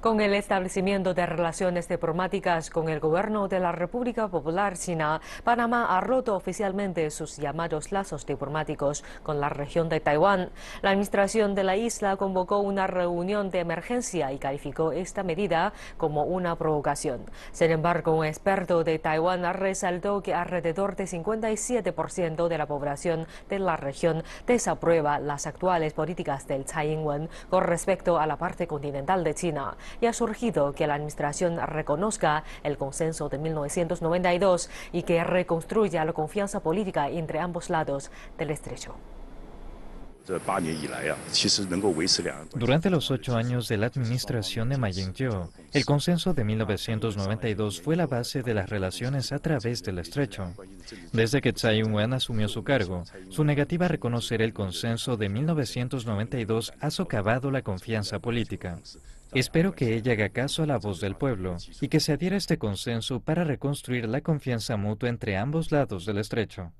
Con el establecimiento de relaciones diplomáticas con el gobierno de la República Popular China, Panamá ha roto oficialmente sus llamados lazos diplomáticos con la región de Taiwán. La administración de la isla convocó una reunión de emergencia y calificó esta medida como una provocación. Sin embargo, un experto de Taiwán resaltó que alrededor del 57% de la población de la región desaprueba las actuales políticas del Tsai Ing-wen con respecto a la parte continental de China y ha surgido que la administración reconozca el consenso de 1992 y que reconstruya la confianza política entre ambos lados del estrecho. Durante los ocho años de la administración de Ma Ying-jeou, el consenso de 1992 fue la base de las relaciones a través del estrecho. Desde que Tsai Ing-wen asumió su cargo, su negativa a reconocer el consenso de 1992 ha socavado la confianza política. Espero que ella haga caso a la voz del pueblo y que se adhiera a este consenso para reconstruir la confianza mutua entre ambos lados del estrecho.